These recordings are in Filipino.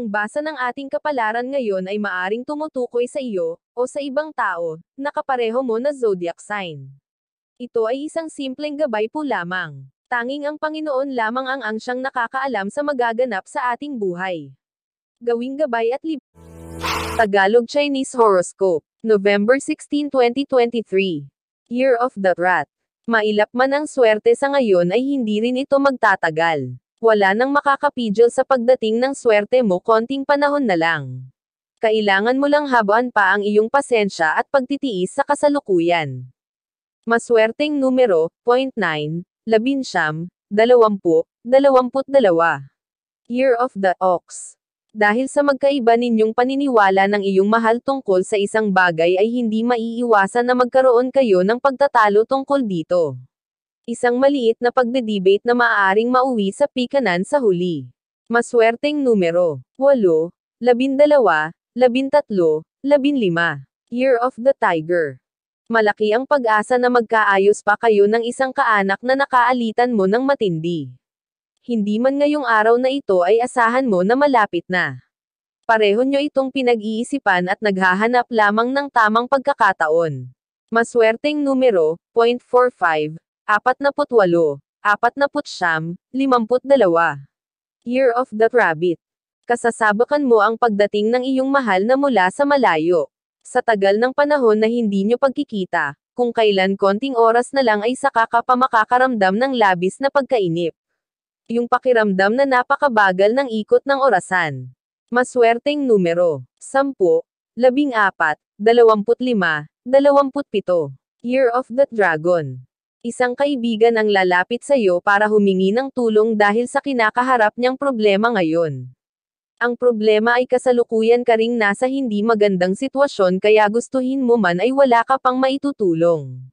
ang basa ng ating kapalaran ngayon ay maaring tumutukoy sa iyo, o sa ibang tao, na kapareho mo na zodiac sign. Ito ay isang simpleng gabay po lamang. Tanging ang Panginoon lamang ang ang siyang nakakaalam sa magaganap sa ating buhay. Gawing gabay at lib. Tagalog Chinese Horoscope, November 16, 2023. Year of the Rat. Mailap man ang swerte sa ngayon ay hindi rin ito magtatagal. Wala nang makakapigil sa pagdating ng swerte mo konting panahon na lang. Kailangan mo lang habuan pa ang iyong pasensya at pagtitiis sa kasalukuyan. Maswerteng numero, 0.9, labinsyam, dalawampu, dalawamput dalawa. Year of the Ox. Dahil sa magkaiba ninyong paniniwala ng iyong mahal tungkol sa isang bagay ay hindi maiiwasan na magkaroon kayo ng pagtatalo tungkol dito. Isang maliit na pagdedebate na maaaring mauwi sa pikanan sa huli. Maswerteng numero. 8, 12, 13, 15. Year of the Tiger. Malaki ang pag-asa na magkaayos pa kayo ng isang kaanak na nakaalitan mo ng matindi. Hindi man ngayong araw na ito ay asahan mo na malapit na pareho nyo itong pinag-iisipan at naghahanap lamang ng tamang pagkakataon. Maswerteng numero, 0.45, 48, 49, 52. Year of the Rabbit. Kasasabakan mo ang pagdating ng iyong mahal na mula sa malayo. Sa tagal ng panahon na hindi nyo pagkikita, kung kailan konting oras na lang ay saka ka pa makakaramdam ng labis na pagkainip. Yung pakiramdam na napakabagal ng ikot ng orasan. Maswerteng numero. 10, 14, 25, 27. Year of the Dragon. Isang kaibigan ang lalapit sa iyo para humingi ng tulong dahil sa kinakaharap niyang problema ngayon. Ang problema ay kasalukuyan ka ring nasa hindi magandang sitwasyon kaya gustuhin mo man ay wala ka pang maitutulong.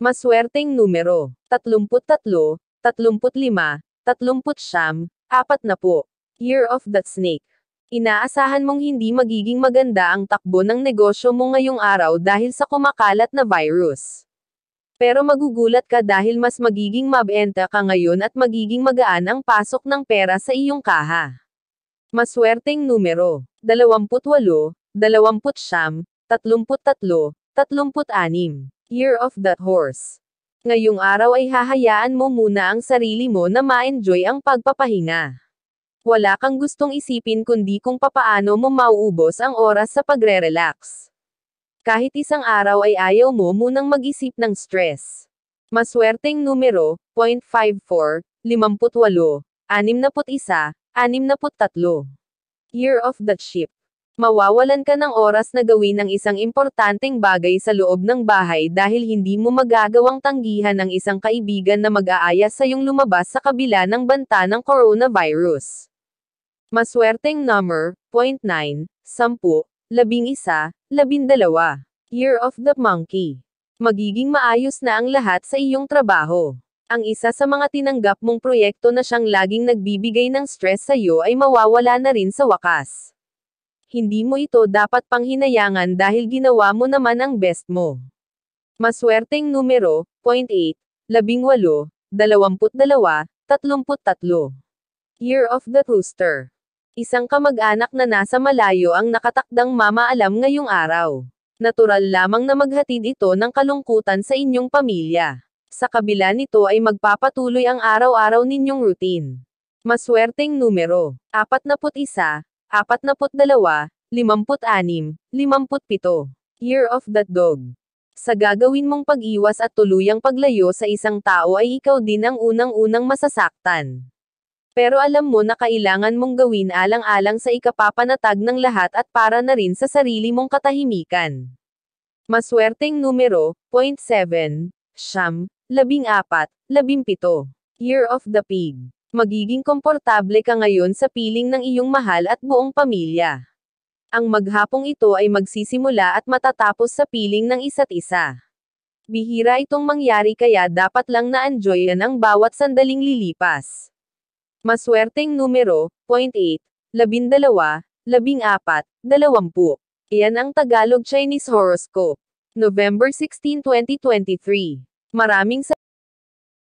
Maswerteng numero, 33, 35, 39, po. Year of the Snake. Inaasahan mong hindi magiging maganda ang takbo ng negosyo mo ngayong araw dahil sa kumakalat na virus. Pero magugulat ka dahil mas magiging mabenta ka ngayon at magiging magaan ang pasok ng pera sa iyong kaha. Maswerteng numero. 28, 29, 33, 36. Year of the Horse. Ngayong araw ay hahayaan mo muna ang sarili mo na ma-enjoy ang pagpapahinga. Wala kang gustong isipin kundi kung papaano mo mauubos ang oras sa pagre-relax. Kahit isang araw ay ayaw mo munang mag-isip ng stress. Maswerteng numero, 0.54, 58, 61, 63. Year of the Ship. Mawawalan ka ng oras na gawin ang isang importanteng bagay sa loob ng bahay dahil hindi mo magagawang tanggihan ng isang kaibigan na mag-aaya sa iyong lumabas sa kabila ng banta ng coronavirus. Maswerteng number, 0.9, 10, Labing isa, labindalawa. Year of the Monkey. Magiging maayos na ang lahat sa iyong trabaho. Ang isa sa mga tinanggap mong proyekto na siyang laging nagbibigay ng stress sa iyo ay mawawala na rin sa wakas. Hindi mo ito dapat panghinayangan dahil ginawa mo naman ang best mo. Maswerteng numero, 0.8, 18, 22, 33. Year of the Rooster. Isang kamag-anak na nasa malayo ang nakatakdang mamaalam ngayong araw. Natural lamang na maghatid ito ng kalungkutan sa inyong pamilya. Sa kabila nito ay magpapatuloy ang araw-araw ninyong routine. Maswerteng numero, 41, 42, 56, 57. Year of the Dog. Sa gagawin mong pag-iwas at tuluyang paglayo sa isang tao ay ikaw din ang unang-unang masasaktan. Pero alam mo na kailangan mong gawin alang-alang sa ikapapanatag ng lahat at para na rin sa sarili mong katahimikan. Maswerteng numero, 0.7, siyam, labing apat, labing pito. Year of the Pig. Magiging komportable ka ngayon sa piling ng iyong mahal at buong pamilya. Ang maghapong ito ay magsisimula at matatapos sa piling ng isa't isa. Bihira itong mangyari kaya dapat lang na-enjoyan ang bawat sandaling lilipas. Maswerteng numero, 0.8, 12, 14, 20. Iyan ang Tagalog Chinese horoscope. November 16, 2023. Maraming sa